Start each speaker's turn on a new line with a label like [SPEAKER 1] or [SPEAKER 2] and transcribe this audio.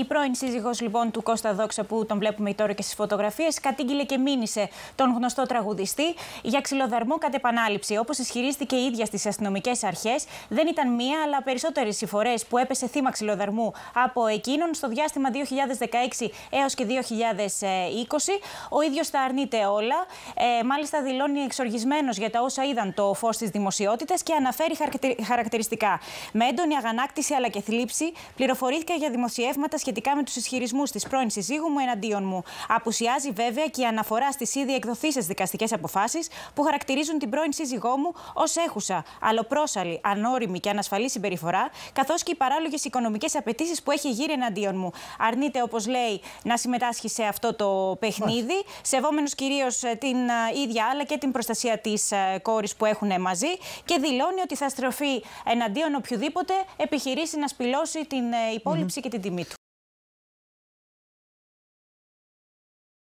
[SPEAKER 1] Η πρώην σύζυγος λοιπόν του Κώστα Δόξα, που τον βλέπουμε τώρα και στις φωτογραφίες, κατήγγειλε και μήνυσε τον γνωστό τραγουδιστή για ξυλοδαρμό κατ' επανάληψη. Όπως ισχυρίστηκε η ίδια στις αστυνομικές αρχές, δεν ήταν μία αλλά περισσότερες οι φορές που έπεσε θύμα ξυλοδαρμού από εκείνον στο διάστημα 2016 έως και 2020. Ο ίδιος τα αρνείται όλα. Ε, μάλιστα, δηλώνει εξοργισμένος για τα όσα είδαν το φως τη δημοσιότητα και αναφέρει χαρακτηριστικά. Με έντονη αγανάκτηση αλλά και θλίψη, πληροφορήθηκε για δημοσιεύματα σχετικά με τους ισχυρισμούς της πρώην συζύγου μου εναντίον μου. Απουσιάζει βέβαια και η αναφορά στις ήδη εκδοθήσεις δικαστικές αποφάσεις που χαρακτηρίζουν την πρώην σύζυγό μου ως έχουσα, αλλοπρόσαλη, ανώριμη και ανασφαλή συμπεριφορά, καθώς και οι παράλογες οικονομικές απαιτήσεις που έχει γύρει εναντίον μου. Αρνείται, όπως λέει, να συμμετάσχει σε αυτό το παιχνίδι, σεβόμενος κυρίως ε, την ε, ίδια αλλά και την προστασία της ε, κόρης που έχουν μαζί και δηλώνει ότι θα στροφεί εναντίον οποιοδήποτε επιχειρήσει να σπηλώσει την υπόλοιψη mm και την τιμή του.